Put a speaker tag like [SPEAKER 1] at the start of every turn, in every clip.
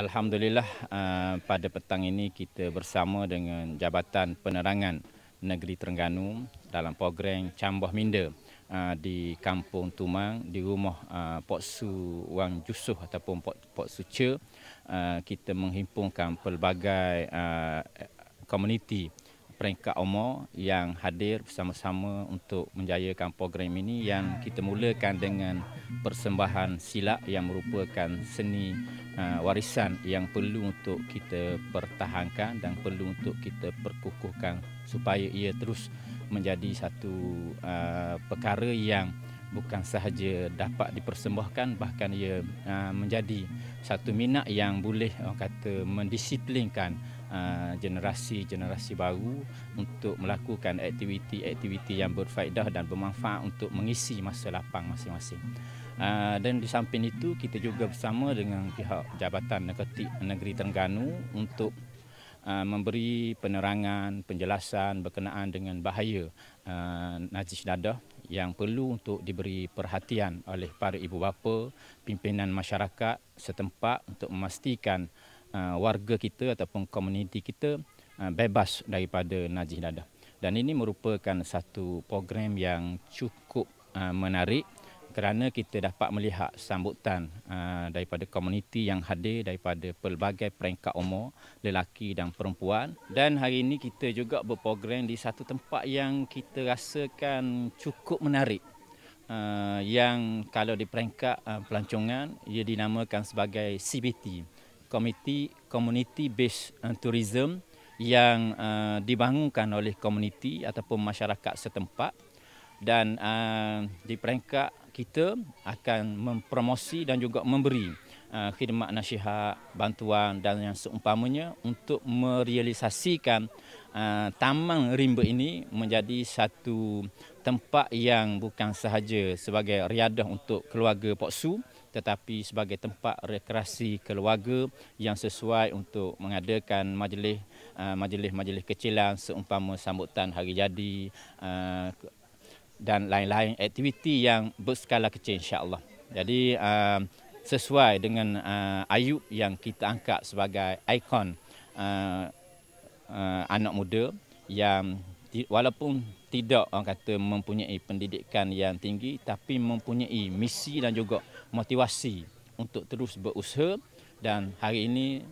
[SPEAKER 1] Alhamdulillah uh, pada petang ini kita bersama dengan Jabatan Penerangan Negeri Terengganu dalam program Cambah Minda uh, di Kampung Tumang di rumah uh, Pok Su Wang Jusuh ataupun Pok, Pok Su Che uh, kita menghimpunkan pelbagai uh, komuniti peringkat umur yang hadir bersama-sama untuk menjayakan program ini yang kita mulakan dengan persembahan silat yang merupakan seni uh, warisan yang perlu untuk kita pertahankan dan perlu untuk kita perkukuhkan supaya ia terus menjadi satu uh, perkara yang bukan sahaja dapat dipersembahkan bahkan ia uh, menjadi satu minat yang boleh kata mendisiplinkan generasi-generasi ah, baru untuk melakukan aktiviti-aktiviti yang berfaedah dan bermanfaat untuk mengisi masa lapang masing-masing. Ah, dan di samping itu kita juga bersama dengan pihak Jabatan Narkotik Negeri Terengganu untuk ah, memberi penerangan, penjelasan berkenaan dengan bahaya najis dadah yang perlu untuk diberi perhatian oleh para ibu bapa, pimpinan masyarakat setempat untuk memastikan uh, warga kita ataupun komuniti kita uh, bebas daripada najis dadah. Dan ini merupakan satu program yang cukup uh, menarik kerana kita dapat melihat sambutan uh, daripada komuniti yang hadir daripada pelbagai peringkat umur lelaki dan perempuan dan hari ini kita juga berprogram di satu tempat yang kita rasakan cukup menarik uh, yang kalau di peringkat uh, pelancongan ia dinamakan sebagai CBT komiti community based uh, tourism yang uh, dibangunkan oleh komuniti ataupun masyarakat setempat dan uh, di peringkat kita akan mempromosi dan juga memberi uh, khidmat nasihat, bantuan dan yang seumpamanya untuk merealisasikan uh, taman rimba ini menjadi satu tempat yang bukan sahaja sebagai riadah untuk keluarga Pak Su tetapi sebagai tempat rekreasi keluarga yang sesuai untuk mengadakan majlis uh, majlis-majlis kecilan seumpama sambutan hari jadi uh, dan lain-lain aktiviti yang berskala kecil insya-Allah. Jadi sesuai dengan uh, Ayub yang kita angkat sebagai ikon uh, uh, anak muda yang walaupun tidak orang kata mempunyai pendidikan yang tinggi tapi mempunyai misi dan juga motivasi untuk terus berusaha dan hari ini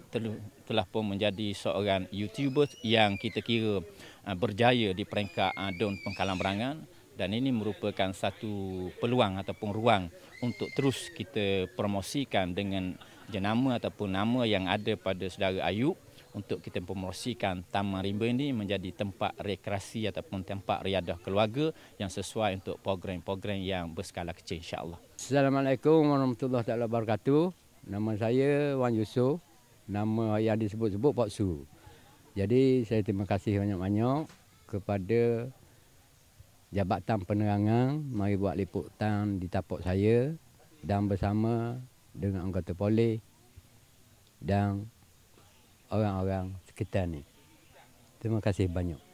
[SPEAKER 1] telah pun menjadi seorang YouTuber yang kita kira uh, berjaya di peringkat uh, Don Pengkalan Berangan dan ini merupakan satu peluang ataupun ruang untuk terus kita promosikan dengan jenama ataupun nama yang ada pada saudara Ayub untuk kita promosikan Taman Rimba ini menjadi tempat rekreasi ataupun tempat riadah keluarga yang sesuai untuk program-program yang berskala kecil insyaAllah.
[SPEAKER 2] Assalamualaikum warahmatullahi wabarakatuh. Nama saya Wan Yusof. Nama yang disebut-sebut Pak Su. Jadi saya terima kasih banyak-banyak kepada Jabatan Penerangan mari buat liputan di tapak saya dan bersama dengan anggota polis dan orang-orang sekitar ni. Terima kasih banyak.